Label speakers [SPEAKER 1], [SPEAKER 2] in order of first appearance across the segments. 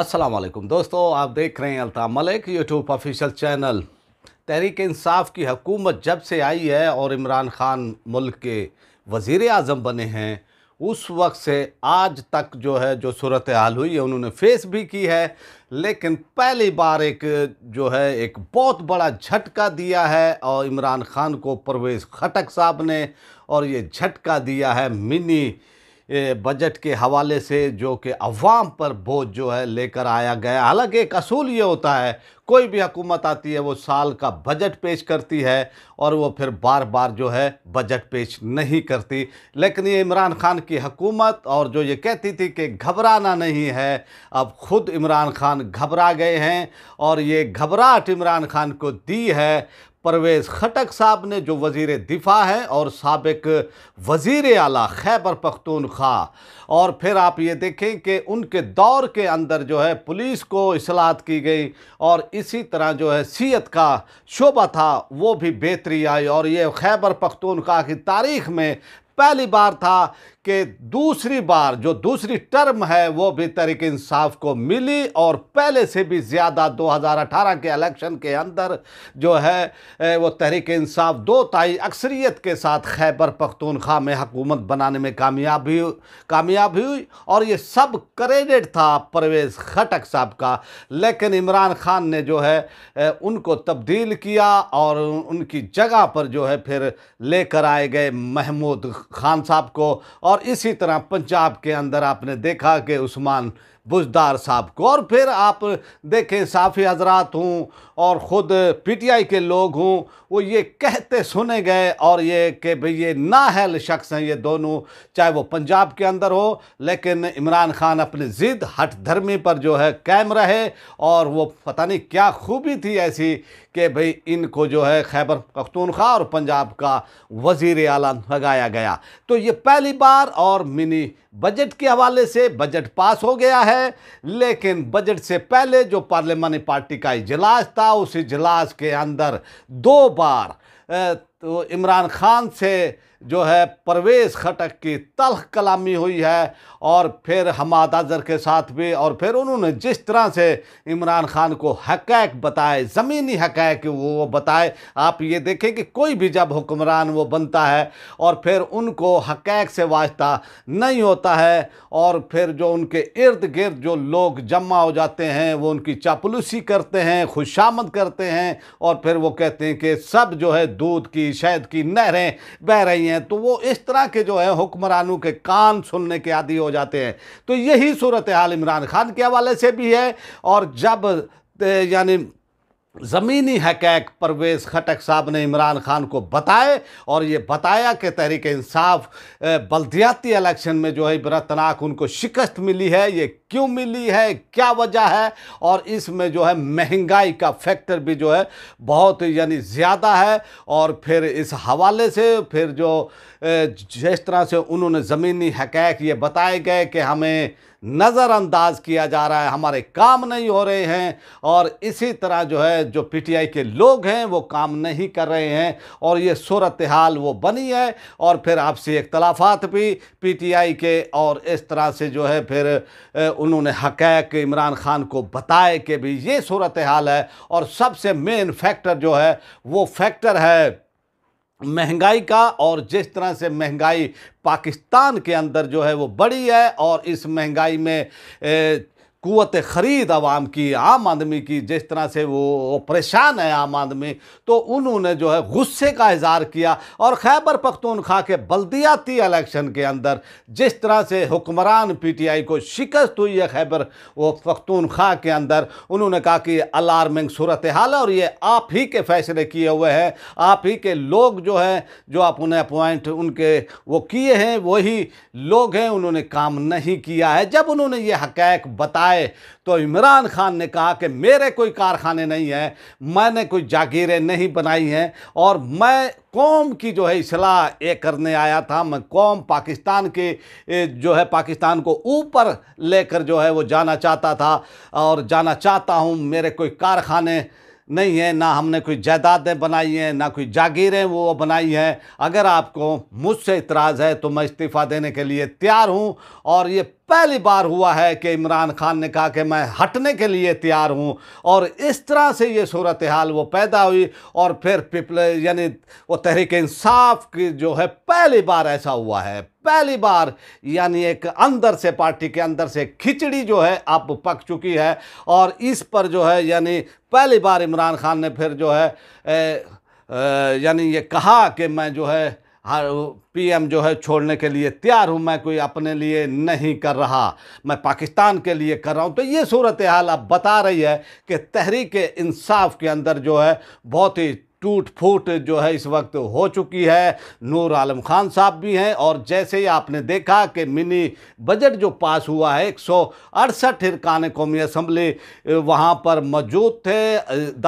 [SPEAKER 1] अस्सलाम वालेकुम दोस्तों आप देख रहे हैं Alta Malik YouTube official channel Tehreek Insaf की हकूमत जब से आई है और इमरान ख़ान मुल्क के वज़ी अजम बने हैं उस वक्त से आज तक जो है जो सूरत हाल हुई है उन्होंने फेस भी की है लेकिन पहली बार एक जो है एक बहुत बड़ा झटका दिया है और इमरान ख़ान को परवेज़ खटक साहब ने और ये झटका दिया है मिनी बजट के हवाले से जो कि अवाम पर बोझ जो है लेकर आया गया हालांकि एक असूल ये होता है कोई भी हुकूमत आती है वो साल का बजट पेश करती है और वो फिर बार बार जो है बजट पेश नहीं करती लेकिन ये इमरान खान की हकूमत और जो ये कहती थी कि घबराना नहीं है अब खुद इमरान खान घबरा गए हैं और ये घबराहट इमरान खान को दी है परवेज़ खटक साहब ने जो वज़ी दिफ़ा हैं और सबक वज़ी अला खैबर पख्तूनख्वा और फिर आप ये देखें कि उनके दौर के अंदर जो है पुलिस को असलाहत की गई और इसी तरह जो है सीयत का शोबा था वो भी बेहतरी आई और ये खैबर पख्तूनख्वा की तारीख़ में पहली बार था कि दूसरी बार जो दूसरी टर्म है वो भी तरीक इंसाफ को मिली और पहले से भी ज़्यादा 2018 के इलेक्शन के अंदर जो है वो तहरीक इंसाफ दो ताई अक्सरियत के साथ खैबर पख्तूनख्वा में हकूमत बनाने में कामयाब हुई कामयाब हुई और ये सब क्रेडिट था परवेज़ खटक साहब का लेकिन इमरान खान ने जो है उनको तब्दील किया और उनकी जगह पर जो है फिर लेकर आए गए महमूद खान साहब को और इसी तरह पंजाब के अंदर आपने देखा कि उस्मान बुजदार साहब को और फिर आप देखें साफ़ी हजरात हूँ और ख़ुद पीटीआई के लोग हूँ वो ये कहते सुने गए और ये कि भाई ये नाहल शख्स हैं ये दोनों चाहे वो पंजाब के अंदर हो लेकिन इमरान खान अपनी ज़िद हट धर्मी पर जो है कायम रहे और वो पता नहीं क्या खूबी थी ऐसी कि भाई इनको जो है खैबर पख्तूनख्वा और पंजाब का वज़ी अला लगाया गया तो ये पहली बार और मिनी बजट के हवाले से बजट पास हो गया है लेकिन बजट से पहले जो पार्लियामानी पार्टी का इजलास था उस इजलास के अंदर दो बार तो इमरान खान से जो है परवेज़ खटक की तलख कलामी हुई है और फिर हमाद अजर के साथ भी और फिर उन्होंने जिस तरह से इमरान खान को हकैक बताए ज़मीनी हकैक वो बताए आप ये देखें कि कोई भी जब हुक्मरान वो बनता है और फिर उनको हकैक से वास्ता नहीं होता है और फिर जो उनके इर्द गिर्द जो लोग जमा हो जाते हैं वो उनकी चापलूसी करते हैं खुश करते हैं और फिर वो कहते हैं कि सब जो है दूध की शहद की नहरें बह रही नहीं है तो वो इस तरह के जो है हुक्मरानों के कान सुनने के आदि हो जाते हैं तो यही सूरत हाल इमरान खान के हवाले से भी है और जब यानी ज़मीनी हकैक परवेज़ खटक साहब ने इमरान खान को बताए और ये बताया कि तहरीक इंसाफ बल्दियाती इलेक्शन में जो है बरतनाक उनको शिकस्त मिली है ये क्यों मिली है क्या वजह है और इसमें जो है महंगाई का फैक्टर भी जो है बहुत यानी ज़्यादा है और फिर इस हवाले से फिर जो जिस तरह से उन्होंने ज़मीनी हकैक ये बताए गए कि हमें नज़रअंदाज किया जा रहा है हमारे काम नहीं हो रहे हैं और इसी तरह जो है जो पीटीआई के लोग हैं वो काम नहीं कर रहे हैं और ये सूरत हाल वो बनी है और फिर आपसी इख्तलाफात भी पीटीआई के और इस तरह से जो है फिर उन्होंने हकैक इमरान ख़ान को बताए कि भी ये सूरत हाल है और सबसे मेन फैक्टर जो है वो फैक्टर है महंगाई का और जिस तरह से महंगाई पाकिस्तान के अंदर जो है वो बड़ी है और इस महंगाई में ए, कुत ख़रीद आवाम की आम आदमी की जिस तरह से वो परेशान है आम आदमी तो उन्होंने जो है गुस्से का इजहार किया और खैबर पख्तूनख्वा के बल्दियाती इलेक्शन के अंदर जिस तरह से हुक्मरान पी टी आई को शिकस्त हुई है खैबर वो पख्तूनख्वा के अंदर उन्होंने कहा कि अलार्मिंग सूरत हाल और ये आप ही के फैसले किए हुए हैं आप ही के लोग जो हैं जो आप उन्हें अपॉइंट उनके वो किए हैं वही लोग हैं उन्होंने काम नहीं किया है जब उन्होंने ये हकैक बता आए तो इमरान खान ने कहा कि मेरे कोई कारखाने नहीं हैं मैंने कोई जागीरें नहीं बनाई हैं और मैं कौम की जो है असलाह ये करने आया था मैं कौम पाकिस्तान के जो है पाकिस्तान को ऊपर लेकर जो है वो जाना चाहता था और जाना चाहता हूँ मेरे कोई कारखाने नहीं है ना हमने कोई जायदादें बनाई हैं ना कोई जागीरें वो बनाई हैं अगर आपको मुझसे इतराज़ है तो मैं इस्तीफ़ा देने के लिए तैयार हूँ और ये पहली बार हुआ है कि इमरान खान ने कहा कि मैं हटने के लिए तैयार हूँ और इस तरह से ये सूरत हाल वो पैदा हुई और फिर पिपल यानी वो तहरीक इंसाफ की जो है पहली बार ऐसा हुआ है पहली बार यानी एक अंदर से पार्टी के अंदर से खिचड़ी जो है अब पक चुकी है और इस पर जो है यानी पहली बार इमरान खान ने फिर जो है यानी ये कहा कि मैं जो है हाँ पीएम जो है छोड़ने के लिए तैयार हूँ मैं कोई अपने लिए नहीं कर रहा मैं पाकिस्तान के लिए कर रहा हूँ तो ये सूरत हाल अब बता रही है कि तहरीक इंसाफ के अंदर जो है बहुत ही टूट फूट जो है इस वक्त हो चुकी है नूर आलम खान साहब भी हैं और जैसे ही आपने देखा कि मिनी बजट जो पास हुआ है एक सौ अड़सठ इरकान कौमी असम्बली वहाँ पर मौजूद थे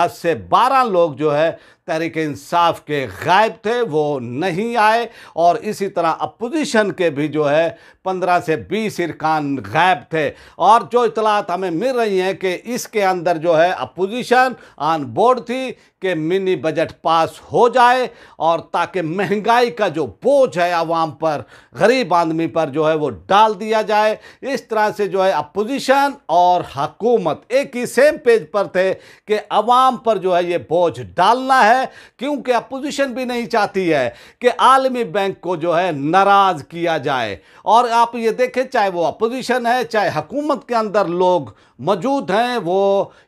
[SPEAKER 1] दस से बारह लोग जो है तहरीक इंसाफ के गायब थे वो नहीं आए और इसी तरह अपोजिशन के भी जो है पंद्रह से बीस इरकान गायब थे और जो इतलात हमें मिल रही हैं कि इसके अंदर जो है अपोजिशन ऑन बोर्ड थी कि मिनी बजट पास हो जाए और ताकि महंगाई का जो बोझ है आवाम पर गरीब आदमी पर जो है वो डाल दिया जाए इस तरह से जो है अपोजिशन और हकूमत एक ही सेम पेज पर थे कि आवाम पर जो है ये बोझ डालना है है क्योंकि अपोजिशन भी नहीं चाहती है कि आलमी बैंक को जो है नाराज़ किया जाए और आप ये देखें चाहे वो अपोजिशन है चाहे हुकूमत के अंदर लोग मौजूद हैं वो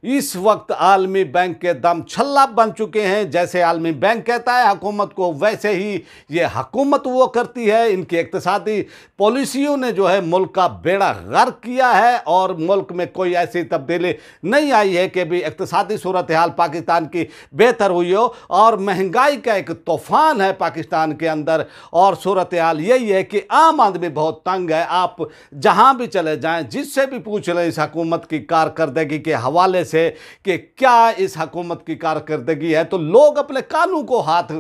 [SPEAKER 1] इस वक्त आलमी बैंक के दम छल्ला बन चुके हैं जैसे आलमी बैंक कहता है हकूमत को वैसे ही ये हकूमत वो करती है इनकी इकतसादी पॉलिसियों ने जो है मुल्क का बेड़ा गर्क किया है और मुल्क में कोई ऐसी तब्दीली नहीं आई है कि भी इकतसादी सूरत हाल पाकिस्तान की बेहतर हुई हो और महंगाई का एक तूफान है पाकिस्तान के अंदर और सूरत हाल यही है कि आम आदमी बहुत तंग है आप जहाँ भी चले जाएँ जिससे भी पूछ लें इस हकूमत की कारकर्दगी के हवाले से कि क्या इस हकूमत की कारकर्दगी है तो लोग अपने कानों को हाथ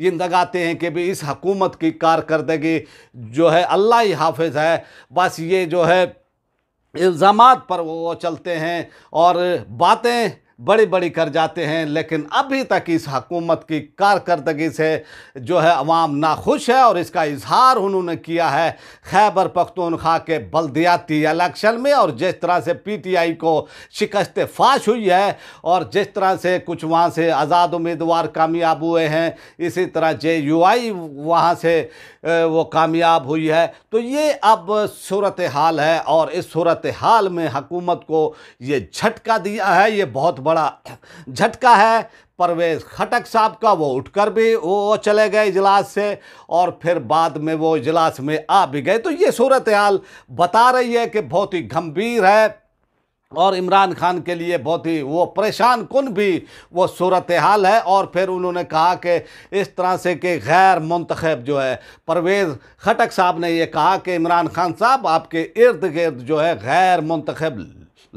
[SPEAKER 1] ये लगाते हैं कि भाई इस हकूमत की कारकर्दगी जो है अल्लाह ही हाफिज़ है बस ये जो है इल्ज़ाम पर वो चलते हैं और बातें बड़े बड़े कर जाते हैं लेकिन अभी तक इस हकूमत की कारकर्दगी से जो है अवाम नाखुश है और इसका इजहार उन्होंने किया है खैबर पख्तूनख्वा के बल्दियाती इलेक्शन में और जिस तरह से पी टी आई को शिकस्त फाश हुई है और जिस तरह से कुछ वहाँ से आज़ाद उम्मीदवार कामयाब हुए हैं इसी तरह जे यू आई वहाँ से वो कामयाब हुई है तो ये अब सूरत हाल है और इस सूरत हाल में हकूमत को ये झटका दिया है ये बहुत बड़ा झटका है परवेज खटक साहब का वो उठकर भी वो चले गए इजलास से और फिर बाद में वो इजलास में आ भी गए तो ये सूरत हाल बता रही है कि बहुत ही गंभीर है और इमरान खान के लिए बहुत ही वो परेशान कन भी वो सूरत हाल है और फिर उन्होंने कहा कि इस तरह से कि गैर मंतखब जो है परवेज़ खटक साहब ने ये कहा कि इमरान खान साहब आपके इर्द गिर्द जो है गैर मंतखब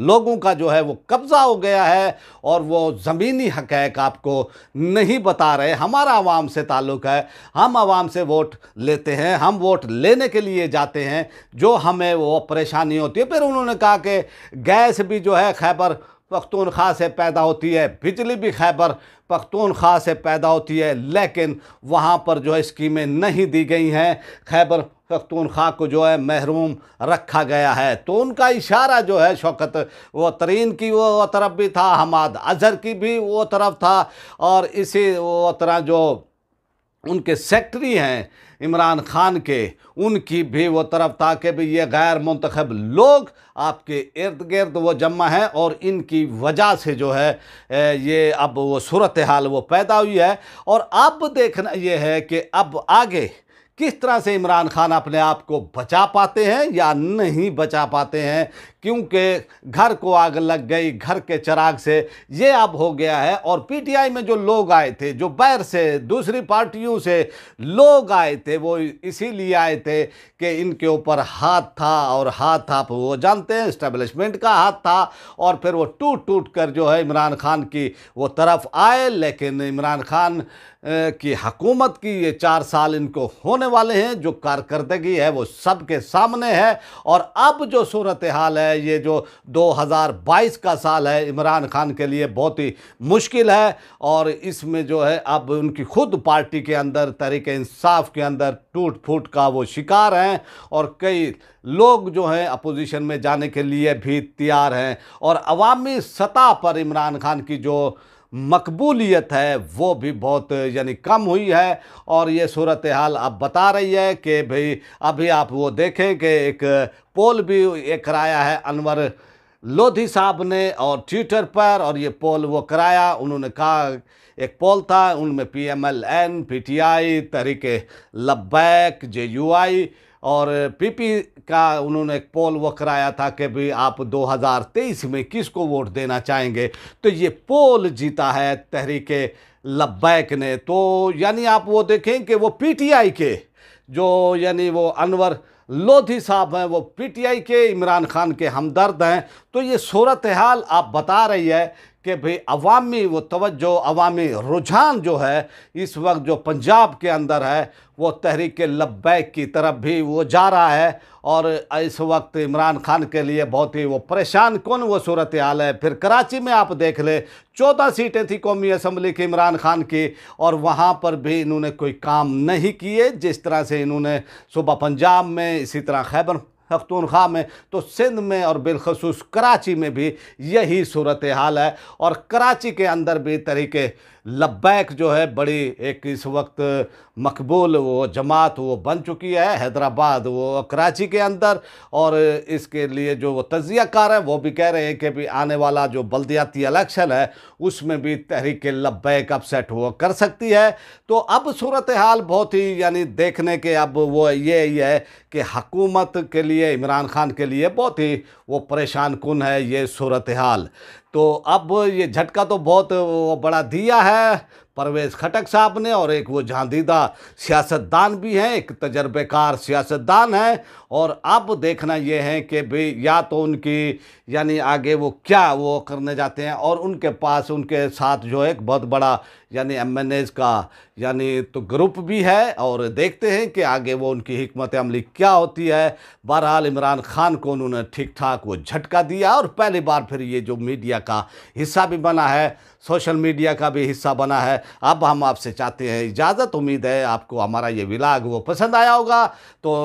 [SPEAKER 1] लोगों का जो है वो कब्ज़ा हो गया है और वो ज़मीनी हकैक आपको नहीं बता रहे हमारा आवाम से ताल्लुक़ है हम आवाम से वोट लेते हैं हम वोट लेने के लिए जाते हैं जो हमें वो परेशानी होती है फिर उन्होंने कहा कि गैस भी जो है खैबर पख्तूनख्वा से पैदा होती है बिजली भी खैबर पख्तूनख्वा से पैदा होती है लेकिन वहाँ पर जो है स्कीमें नहीं दी गई हैं खैबर पख्तूनख्वा को जो है महरूम रखा गया है तो उनका इशारा जो है शौकत वो तरीन की वो, वो तरफ भी था हमाद अजहर की भी वो तरफ था और इसी वो तरह जो उनके सेक्रेटरी हैं इमरान खान के उनकी भी वो तरफ ताकि भी ये गैर मंतखब लोग आपके इर्द गिर्द वो जमा हैं और इनकी वजह से जो है ये अब वो सूरत हाल वो पैदा हुई है और अब देखना ये है कि अब आगे किस तरह से इमरान खान अपने आप को बचा पाते हैं या नहीं बचा पाते हैं क्योंकि घर को आग लग गई घर के चराग से ये अब हो गया है और पीटीआई में जो लोग आए थे जो बैर से दूसरी पार्टियों से लोग आए थे वो इसीलिए आए थे कि इनके ऊपर हाथ था और हाथ आप वो जानते हैं इस्टेब्लिशमेंट का हाथ था और फिर वो टूट टूट कर जो है इमरान खान की वो तरफ आए लेकिन इमरान खान की हकूमत की ये चार साल इनको होने वाले हैं जो कारकर्दगी है वो सबके सामने है और अब जो सूरत हाल है है ये जो 2022 का साल है इमरान खान के लिए बहुत ही मुश्किल है और इसमें जो है अब उनकी खुद पार्टी के अंदर तरीके इंसाफ के अंदर टूट फूट का वो शिकार हैं और कई लोग जो हैं अपोजिशन में जाने के लिए भी तैयार हैं और अवामी सतह पर इमरान खान की जो मकबूलियत है वो भी बहुत यानी कम हुई है और ये सूरत हाल अब बता रही है कि भाई अभी आप वो देखें कि एक पोल भी ये कराया है अनवर लोधी साहब ने और ट्विटर पर और ये पोल वो कराया उन्होंने कहा एक पोल था उनमें P M L N P T I Tehreek Labbaik J U I और पीपी का उन्होंने एक पोल वो कराया था कि भाई आप 2023 में किसको वोट देना चाहेंगे तो ये पोल जीता है तहरीक लब्बैक ने तो यानी आप वो देखें कि वो पीटीआई के जो यानी वो अनवर लोधी साहब हैं वो पीटीआई के इमरान खान के हमदर्द हैं तो ये सूरत हाल आप बता रही है कि भाई अवामी वो तवज्जो अवामी रुझान जो है इस वक्त जो पंजाब के अंदर है वो तहरीक लब्बैक की तरफ भी वो जा रहा है और इस वक्त इमरान खान के लिए बहुत ही वो परेशान कौन वो सूरत हाल है फिर कराची में आप देख ले चौदह सीटें थी कौमी असम्बली की इमरान खान की और वहाँ पर भी इन्होंने कोई काम नहीं किए जिस तरह से इन्होंने सुबह पंजाब में इसी तरह खैबर हफ्तून में तो सिंध में और बिलखसूस कराची में भी यही सूरत हाल है और कराची के अंदर भी तरीके लब्बैक जो है बड़ी एक इस वक्त मकबूल वो जमात वो बन चुकी है हैदराबाद वो कराची के अंदर और इसके लिए जो वो तजिया कार है वो भी कह रहे हैं कि भी आने वाला जो बल्दियाती इलेक्शन है उसमें भी तहरीक लब्बैक अपसेट वो कर सकती है तो अब सूरत हाल बहुत ही यानी देखने के अब वो ये ही है कि हकूमत के लिए इमरान खान के लिए बहुत ही वो परेशान कन है ये सूरत हाल तो अब ये झटका तो बहुत बड़ा दिया है परवेज खटक साहब ने और एक वो झांधीदा सियासतदान भी हैं एक तजर्बेकार सियासतदान हैं और अब देखना ये है कि भाई या तो उनकी यानी आगे वो क्या वो करने जाते हैं और उनके पास उनके साथ जो है एक बहुत बड़ा यानी एम एन एज का यानी तो ग्रुप भी है और देखते हैं कि आगे वो उनकी हमत अमली क्या होती है बहरहाल इमरान खान को उन्होंने ठीक ठाक वो झटका दिया और पहली बार फिर ये जो मीडिया का हिस्सा भी बना है सोशल मीडिया का भी हिस्सा बना है अब हम आपसे चाहते हैं इजाज़त उम्मीद है आपको हमारा ये विलाग वो पसंद आया होगा तो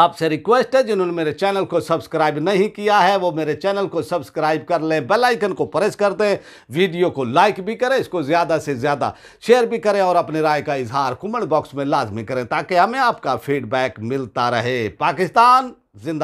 [SPEAKER 1] आपसे रिक्वेस्ट है जिन्होंने मेरे चैनल को सब्सक्राइब नहीं किया है वो मेरे चैनल को सब्सक्राइब कर लें बेल आइकन को प्रेस कर दें वीडियो को लाइक भी करें इसको ज़्यादा से ज़्यादा शेयर भी करें और अपनी राय का इजहार कमेंट बॉक्स में लाजमी करें ताकि हमें आपका फीडबैक मिलता रहे पाकिस्तान जिंदा